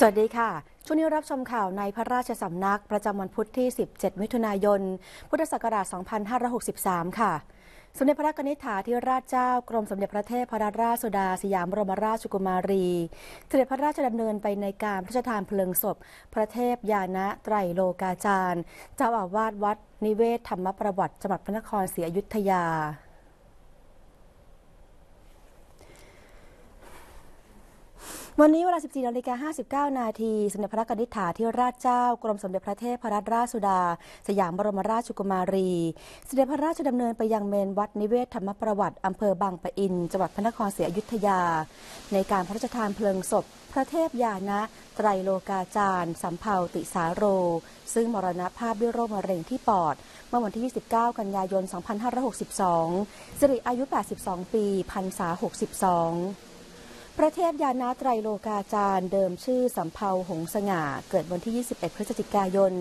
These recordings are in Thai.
สวัสดีค่ะ ช่วงนี้รับชมข่าวในพระราชสำนักประจำวันพุธที่ 17 มิถุนายน พุทธศักราช 2563 ค่ะ สมเด็จพระนิธิถาธิราชเจ้า กรมสมเด็จพระเทพรัตนราชสุดาสยามบรมราชกุมารี เสด็จพระราชดำเนินไปในการพระราชทานเพลิงศพพระเทพยานะไตรโลกาจารย์ เจ้าอาวาสวัดนิเวศธรรมประวัติจังหวัดพระนครศรีอยุธยาวันนี้เวลา 14นาฬิกา59 นาทีสมเด็จพระกนิษฐาธิราชเจ้ากรมสมเด็จพระเทพรัตนราชสุดา สยามบรมราชกุมารีสมเด็จพระราชดำเนินไปยังเมนวัดนิเวศธรรมประวัติอำเภอบางปะอินจังหวัดพระนครศรีอยุธยา ในการพระราชทานเพลิงศพพระเทพยานะไตรโลกาจารย์ สัมภาติสาโร ซึ่งมรณภาพด้วยโรคมะเร็งที่ปอด เมื่อวันที่ 29 กันยายน 2562 สิริอายุ 82 ปีพรรษา62พระเทพยานาไตรโลกาจารย์ เดิมชื่อสำเภาหงสง่า เกิดวันที่ 21 พฤศจิกายน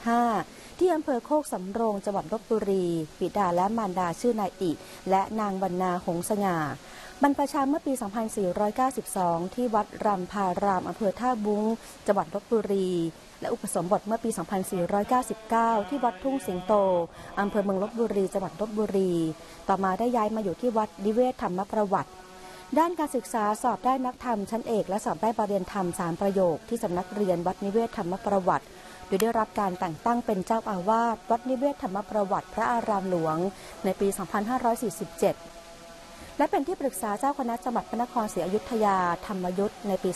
2475 ที่อำเภอโคกสำโรงจังหวัดลบบุรีปิดาและมารดาชื่อนายอิและนางบรรณาหงสง่าบรรพชาเมื่อปี2492 ที่วัดรำพารามอำเภอท่าบุ้งจังหวัดลบบุรี และอุปสมบทเมื่อปี2499 ที่วัดทุ่งสิงโต อำเภอเมืองลบบุรีจังหวัดลบบุรี ต่อมาได้ย้ายมาอยู่ที่วัดดิเวศธรรมประวัติด้านการศึกษาสอบได้นักธรรมชั้นเอก และสอบได้ปรริญญาธรรมสามประโยคที่สำนักเรียนวัดนิเวศธรรมประวัติ โดยได้รับการแต่งตั้งเป็นเจ้าอาวาสวัดนิเวศธรรมประวัติ พระอารามหลวง ในปี 2547 และเป็นที่ปรึกษาเจ้าคณะจังหวัดพระนครศรีอยุธยาธรรมยุทธในปี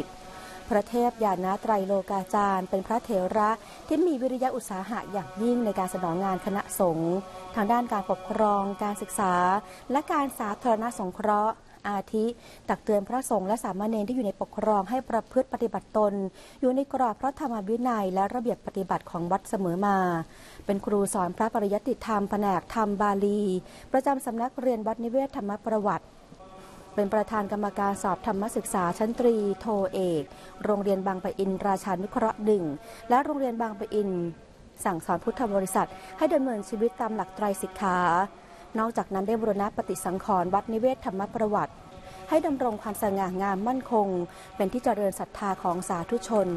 2560พระเทพยานาไตรโลกาจารย์เป็นพระเถระที่มีวิริยะอุตสาหะอย่างยิ่งในการสนองงานคณะสงฆ์ทางด้านการปกครองการศึกษา และการสาธารณสงเคราะห์อาทิ ตักเตือนพระสงฆ์และสามเณรที่อยู่ในปกครองให้ประพฤติปฏิบัติตน อยู่ในกรอบพระธรรมวินัยและระเบียบปฏิบัติของวัดเสมอมา เป็นครูสอนพระปริยัติธรรมแผนกธรรมบาลี ประจำสำนักเรียนวัดนิเวศธรรมประวัติเป็นประธานกรรมการสอบธรรมศึกษาชั้นตรีโทเอก โรงเรียนบางปะอินราชานุเคราะห์หนึ่งและโรงเรียนบางปะอินสั่งสอนพุทธบริษัท ให้ดำเนินชีวิตตามหลักไตรสิกขานอกจากนั้นได้บรณะปฏิสังขรณ์วัดนิเวศธรรมประวัติ ให้ดำรงความสง่างามมั่นคงเป็นที่เจริญศรัทธาของสาธุชน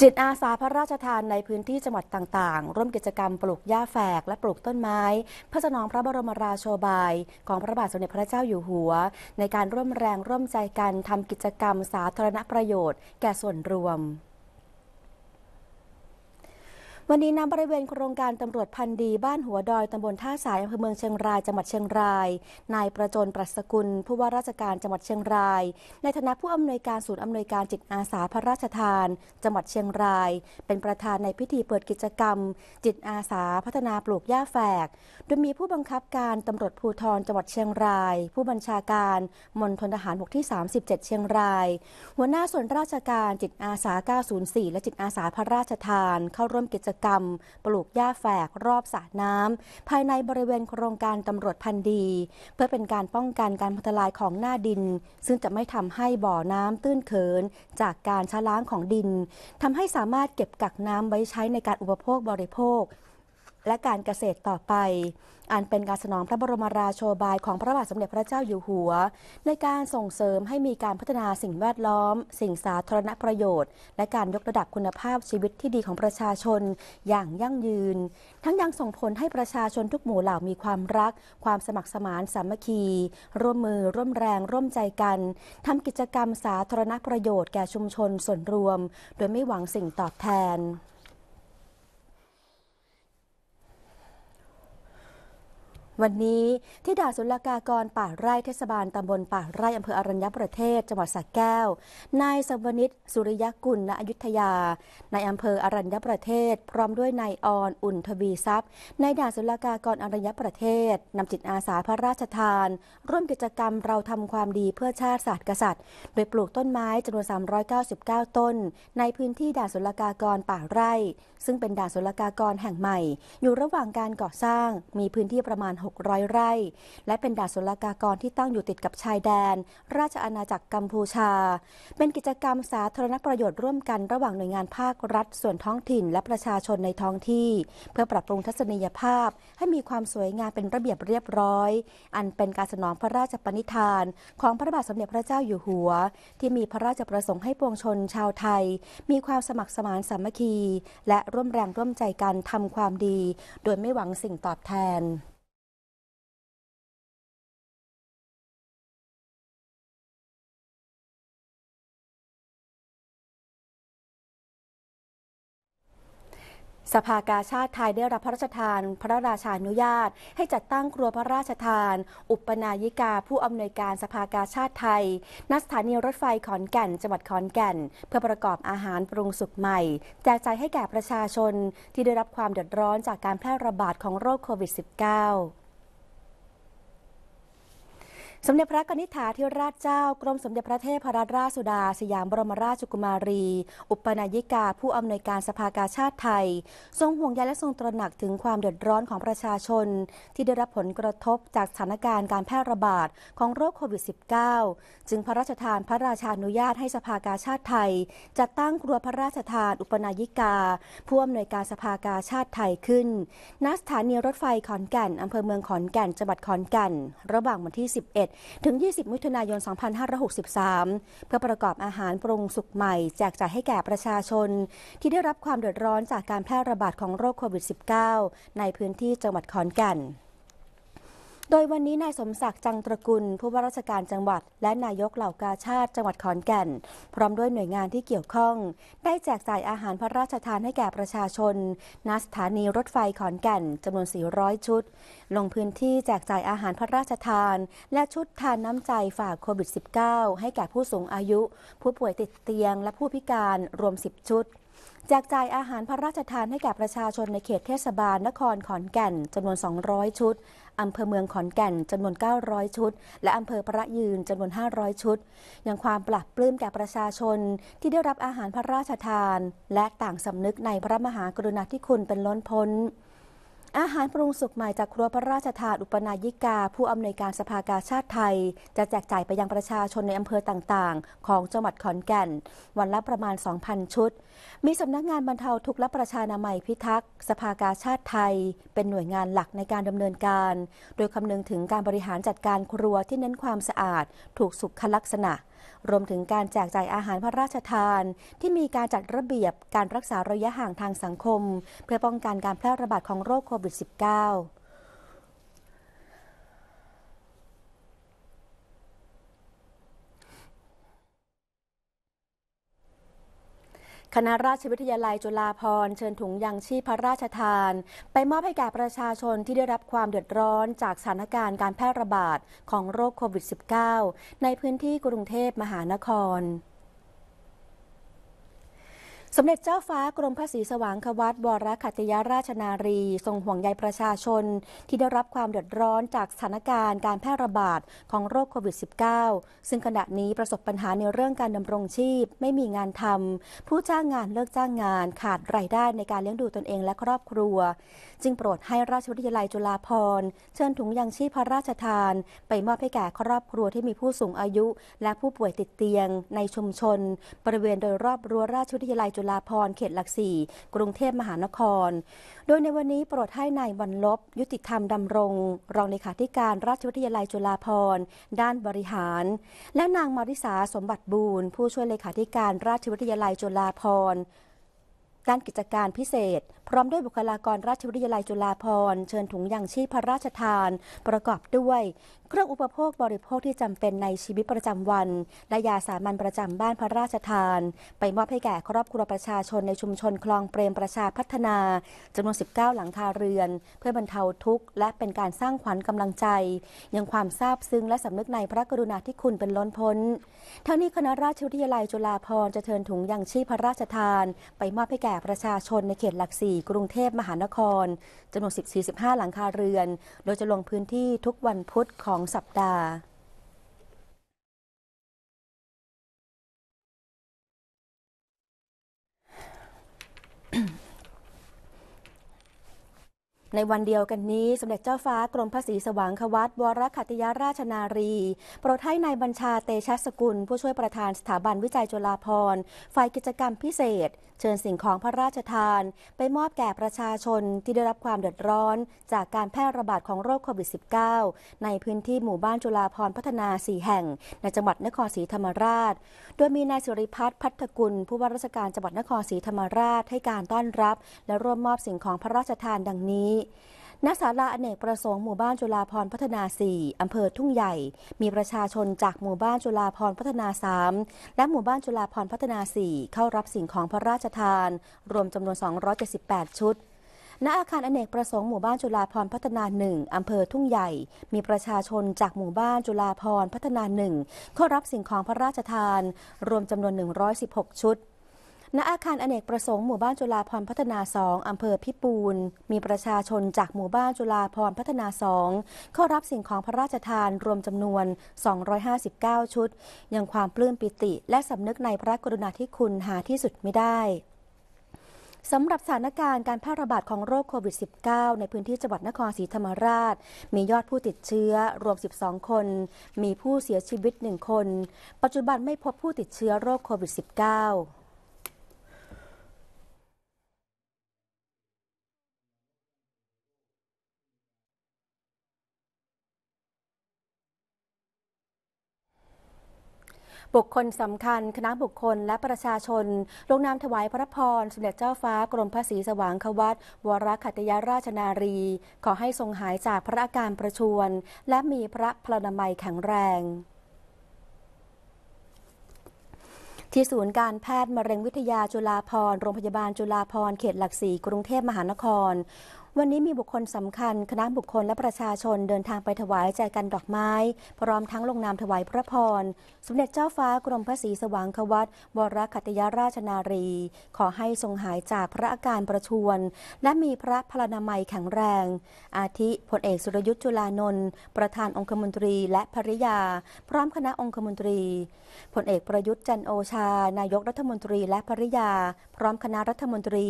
จิตอาสาพระราชทานในพื้นที่จังหวัดต่างๆ ร่วมกิจกรรมปลูกหญ้าแฝกและปลูกต้นไม้เพื่อสนองพระบรมราโชบาย ของพระบาทสมเด็จพระเจ้าอยู่หัว ในการร่วมแรงร่วมใจกันทำกิจกรรมสาธารณประโยชน์แก่ส่วนรวมวันนี้นำบริเวณโครงการตำรวจพันดี บ้านหัวดอยตำบลท่าสายอำเภอเมืองเชียงรายจังหวัดเชียงราย นายประจนปรัสกุลผู้ว่าราชการจังหวัดเชียงราย ในฐานะผู้อำนวยการศูนย์อำนวยการจิตอาสาพระราชทานจังหวัดเชียงราย เป็นประธานในพิธีเปิดกิจกรรม จิตอาสาพัฒนาปลูกหญ้าแฝกโดยมีผู้บังคับการตำรวจภูธรจังหวัดเชียงราย ผู้บัญชาการมณฑลทหารบกที่ 37 เชียงราย หัวหน้าส่วนราชการจิตอาสา 904 และจิตอาสาพระราชทานเข้าร่วมกิจกรรมปลูกหญ้าแฝกรอบสระน้ำภายในบริเวณโครงการตำรวจพัน ดี เพื่อเป็นการป้องกันการพัฒลายของหน้าดิน ซึ่งจะไม่ทำให้บ่อน้ำตื้นเขิน จากการชะล้างของดินทำให้สามารถเก็บกัก น้ำไว้ใช้ในการอุปโภคบริโภคและการเกษตรต่อไป อันเป็นการสนองพระบรมราโชบาย ของพระบาทสมเด็จพระเจ้าอยู่หัว ในการส่งเสริมให้มีการพัฒนาสิ่งแวดล้อม สิ่งสาธารณประโยชน์ และการยกระดับคุณภาพชีวิตที่ดีของประชาชนอย่างยั่งยืน ทั้งยังส่งผลให้ประชาชนทุกหมู่เหล่ามีความรัก ความสมัครสมานสามัคคี ร่วมมือร่วมแรง ร่วมใจกันทำกิจกรรมสาธารณประโยชน์แก่ชุมชนส่วนรวม โดยไม่หวังสิ่งตอบแทนวันนี้ที่ด่าศุลกากรป่าไร่เทศบาลตำบลป่าไร่อำเภออรัญญประเทศ จังหวัดสระแก้วนายสมนิตสุริยกุลณอยุธยาในอำเภออรัญญประเทศ พร้อมด้วยนายออนอุ่นทวีทรัพย์นายด่าศุลกากรอรัญญประเทศนำจิตอาสาพระราชทาน ร่วมกิจกรรมเราทำความดีเพื่อชาติศาสตร์กษัตริย์ โดยปลูกต้นไม้จำนวน 399 ต้น ในพื้นที่ด่าศุลกากรป่าไร่ซึ่ง เป็น ด่านศุลกากรแห่งใหม่ อยู่ระหว่างการก่อสร้างมีพื้นที่ประมาณ 600 ไร่ และเป็น ด่านศุลกากรที่ตั้งอยู่ติดกับชายแดน ราชอาณาจักรกัมพูชา เป็นกิจกรรมสาธารณประโยชน์ร่วมกันระหว่างหน่วยงานภาครัฐ ส่วนท้องถิ่นและประชาชนในท้องที่ เพื่อปรับปรุงทัศนียภาพ ให้มีความสวยงามเป็นระเบียบเรียบร้อย อันเป็นการสนองพระราชปณิธาน ของพระบาทสมเด็จพระเจ้าอยู่หัว ที่มีพระราชประสงค์ให้ปวงชนชาวไทย มีความสมัครสมานสามัคคีและร่วมแรงร่วมใจกันทำความดีโดยไม่หวังสิ่งตอบแทนสภากาชาติไทยได้รับพระราชทานพระราชานุญาตให้จัดตั้งครัวพระราชทาน อุปนายิกาผู้อำนวยการสภากาชาติไทยณสถานีรถไฟขอนแก่นจังหวัดขอนแก่น เพื่อประกอบอาหารปรุงสุกใหม่แจกจ่ายให้แก่ประชาชนที่ได้รับความเดือดร้อนจากการแพร่ระบาดของโรคโควิด -19 สมเด็จพระกนิษฐาธิราชเจ้า กรมสมเด็จพระเทพรัตนราชสุดาสยามบรมราชกุมารี อุปนายิกาผู้อำนวยการสภากาชาติไทย ทรงห่วงใยและทรงตระหนักถึงความเดือดร้อนของประชาชน ที่ได้รับผลกระทบจากสถานการณ์การแพร่ระบาด ของโรคโควิด -19 จึงพระราชทานพระราชานุญาตให้สภากาชาติไทยจัดตั้งครัวพระราชทาน อุปนายิกา ผู้อำนวยการสภากาชาติไทยขึ้นณสถานีรถไฟขอนแก่นอำเภอเมืองขอนแก่นจังหวัดขอนแก่นระหว่างวันที่ 11ถึง 20มิถุนายน 2563 เพื่อประกอบอาหารปรุงสุกใหม่ แจกจ่ายให้แก่ประชาชนที่ได้รับความเดือดร้อนจากการแพร่ระบาดของโรคโควิด -19 ในพื้นที่จังหวัดขอนแก่นดยวันนี้นายสมศักดิ์จังตระกุลผู้ว่าราชการจังหวัด และนายกเหล่ากาชาติจังหวัดขอนแก่น พร้อมด้วยหน่วยงานที่เกี่ยวข้อง ได้แจกจ่ายอาหารพระราชทานให้แก่ประชาชนณสถานีรถไฟขอนแก่นจำนวน 400 ชุด ลงพื้นที่แจกจ่ายอาหารพระราชทานและชุดทานน้ำใจฝากโควิด -19 ให้แก่ผู้สูงอายุ ผู้ป่วยติดเตียงและผู้พิการรวม 10 ชุดแจกจ่ายอาหารพระราชทานให้แก่ประชาชนในเขตเทศบาลนครขอนแก่นจำนวน 200 ชุดอำเภอเมืองขอนแก่นจำนวน 900 ชุด และอำเภอพระยืนจำนวน 500 ชุดยังความปลับปลื้มแก่ประชาชน ที่ได้รับอาหารพระราชทาน และต่างสำนึกในพระมหากรุณาธิคุณเป็นล้นพ้นอาหารปรุงสุกใหม่จากครัวพระราชทานอุปนายิกาผู้อำนวยการสภากาชาติไทย จะแจกจ่ายไปยังประชาชนในอำเภอต่างๆ ของจังหวัดขอนแก่น วันละประมาณ 2,000 ชุด มีสำนักงานบรรเทาทุกข์และประชานามัย พิทักษ์ สภากาชาติไทย เป็นหน่วยงานหลักในการดำเนินการ โดยคำนึงถึงการบริหารจัดการครัวที่เน้นความสะอาด ถูกสุขลักษณะรวมถึงการแจกจ่ายอาหารพระราชทาน ที่มีการจัดระเบียบการรักษาระยะห่างทางสังคมเพื่อป้องกันการแพร่ระบาดของโรคโควิด -19 คณะราชวิทยาลัยจุฬาภรณ์เชิญถุงยังชีพพระราชทาน ไปมอบให้แก่ประชาชนที่ได้รับความเดือดร้อนจากสถานการณ์การแพร่ระบาดของโรคโควิด -19 ในพื้นที่กรุงเทพมหานครสมเด็จเจ้าฟ้ากรมพระศรีสว่างควัตวรคัตยราชนารี ทรงห่วงใยประชาชนที่ได้รับความเดือดร้อนจากสถานการณ์การแพร่ระบาดของโรคโควิด -19 ซึ่งขณะนี้ประสบปัญหาในเรื่องการดำรงชีพ ไม่มีงานทำผู้จ้างงานเลิกจ้างงานขาดรายได้ในการเลี้ยงดูตนเองและครอบครัว จึงโปรดให้ราชวิทยาลัยจุฬาภรณ์เชิญถุงยังชีพพระราชทานไปมอบให้แก่ครอบครัวที่มีผู้สูงอายุ และผู้ป่วยติดเตียง ในชุมชนบริเวณโดยรอบรั้วราชวิทยาลัยจุลาพรเขตหลักสี่ กรุงเทพมหานคร โดยในวันนี้โปรดให้ในายวันลบยุติธรรมดำรง รองเลขาธิการราชวิทยาลัยจุฬาพรด้านบริหาร และนางมาริสาสมบัติบูรณ์ผู้ช่วยเลขาธิการราชวิทยาลัยจุฬาพรด้านกิจการพิเศษ พร้อมด้วยบุคลากรราชวิทยาลัยจุฬาภรณ์ เชิญถุงยางชีพพระราชทานประกอบด้วย เครื่องอุปโภค บริโภคที่จำเป็นในชีวิตประจำวัน และยาสามัญประจำบ้านพระราชทาน ไปมอบให้แก่ครอบครัวประชาชนในชุมชน คลองเปรมประชาพัฒนาจำนวน19 หลังคาเรือน เพื่อบรรเทาทุกข์และเป็นการสร้างขวัญกำลังใจ ยังความซาบซึ้งและสำนึกในพระกรุณาธิคุณเป็นล้นพ้นทั้งนี้คณะราชวิทยาลัยจุฬาภรณ์จะเชิญถุงยางชีพพระราชทานไปมอบให้แก่ก่ประชาชนในเขตหลักสี่กรุงเทพมหานครจำนวน45หลังคาเรือน โดยจะลงพื้นที่ทุกวันพุธของสัปดาห์ในวันเดียวกันนี้สมเด็จเจ้าฟ้ากรมพระศรีสว่างควัตวรคัตยาราชนารี โปรดให้นายบัญชาเตชะสกุล ผู้ช่วยประธานสถาบันวิจัยจุฬาภรณ์ฝ่ายกิจกรรมพิเศษ เชิญสิ่งของพระราชทาน ไปมอบแก่ประชาชนที่ได้รับความเดือดร้อนจากการแพร่ระบาดของโรคโควิด -19 ในพื้นที่หมู่บ้านจุฬาภรณ์พัฒนา4แห่ง ในจังหวัดนครศรีธรรมราชโดยมีนายสุริพัฒน์พัฒกุลผู้ว่าราชการจังหวัดนครศรีธรรมราชให้การต้อนรับ และร่วมมอบสิ่งของพระราชทานดังนี้ณศาลาอเนกประสงค์หมู่บ้านจุฬาพรพัฒนา 4 อำเภอทุ่งใหญ่ มีประชาชนจากหมู่บ้านจุฬาพรพัฒนา 3 และหมู่บ้านจุฬาพรพัฒนา 4 เข้ารับสิ่งของพระราชทาน รวมจำนวน 278 ชุด ณ อาคารอเนกประสงค์หมู่บ้านจุฬาพรพัฒนา 1 อำเภอทุ่งใหญ่มีประชาชนจากหมู่บ้านจุฬาพรพัฒนา 1 เข้ารับสิ่งของพระราชทานรวมจำนวน 116 ชุดณอาคารอเนกประสงค์หมู่บ้านจุฬาพรพัฒนา 2 อำเภอพิปูนมีประชาชนจากหมู่บ้านจุฬาพรพัฒนา2เข้ารับสิ่งของพระราชทานรวมจำนวน 259 ชุด ยังความปลื้มปิติและสำนึกในพระกรุณาธิคุณหาที่สุดไม่ได้ สำหรับสถานการณ์การแพร่ระบาดของโรคโควิด -19 ในพื้นที่จังหวัดนครศรีธรรมราช มียอดผู้ติดเชื้อรวม 12 คน มีผู้เสียชีวิต 1 คน ปัจจุบันไม่พบผู้ติดเชื้อโรคโควิด -19 บุคคลสำคัญ คณะบุคคลและประชาชนลงนามถวายพระพรสมเด็จเจ้าฟ้า กรมพระศรีสว่างควัตวรคัตยาราชนารี ขอให้ทรงหายจากพระอาการประชวน และมีพระพลานามัยแข็งแรง ที่ศูนย์การแพทย์ มะเร็งวิทยาจุฬาพรโรงพยาบาลจุฬาพรเขตหลักสี่กรุงเทพมหานครวันนี้มีบุคคลสำคัญคณะบุคคลและประชาชนเดินทางไปถวายใจกันดอกไม้ พร้อมทั้งลงนามถวายพระพร สมเด็จเจ้าฟ้ากรมพระศรีสว่างควัตบรคัตยาราชนารี ขอให้ทรงหายจากพระอาการประชวน และมีพระพลานามัยแข็งแรง อาทิพลเอกสุรยุทธ์จุลานนท์ประธานองคมนตรีและภริยา พร้อมคณะองคมนตรีพลเอกประยุทธ์จันโอชา นายกรัฐมนตรีและภริยา พร้อมคณะรัฐมนตรี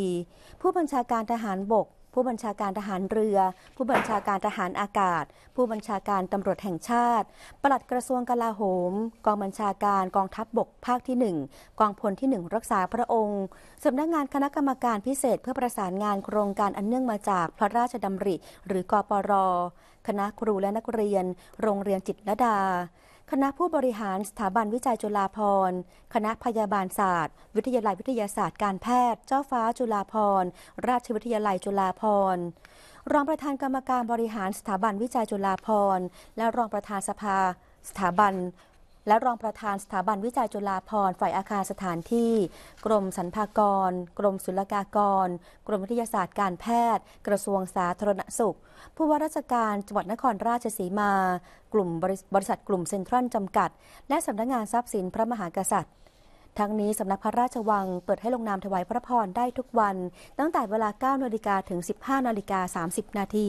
ผู้บัญชาการทหารบกผู้บัญชาการทหารเรือ ผู้บัญชาการทหารอากาศ ผู้บัญชาการตำรวจแห่งชาติ ปลัดกระทรวงกลาโหม กองบัญชาการกองทัพบบกภาคที่ 1 กองพลที่ 1รักษาพระองค์ สำนักงานคณะกรรมการพิเศษ เพื่อประสานงานโครงการอันเนื่องมาจากพระราชดำริ หรือ กปร คณะครูและนักเรียน โรงเรียนจิตรดาคณะผู้บริหารสถาบันวิจัยจุฬาภรณ์คณะพยาบาลศาสตร์ วิทยาลัยวิทยาศาสตร์การแพทย์ เจ้าฟ้าจุฬาภรณ์ ราชวิทยาลัยจุฬาภรณ์รองประธานกรรมการบริหารสถาบันวิจัยจุฬาภรณ์ และรองประธานสภา สถาบันและรองประธานสถาบันวิจัยจุฬาภรณ์ฝ่ายอาคารสถานที่ กรมสรรพากรกรมศุลกากร กรมวิทยาศาสตร์การแพทย์ กระทรวงสาธารณสุข ผู้ว่าราชการจังหวัดนครราชสีมา กลุ่มบริษัทกลุ่มเซ็นทรัลจำกัด และสำนักงงานทรัพย์สินพระมหากษัตริย์ทั้งนี้สำนักพระราชวังเปิดให้ลงนามถวายพระพรได้ทุกวัน ตั้งแต่เวลา9นาฬิกาถึง15นาฬิกา30นาที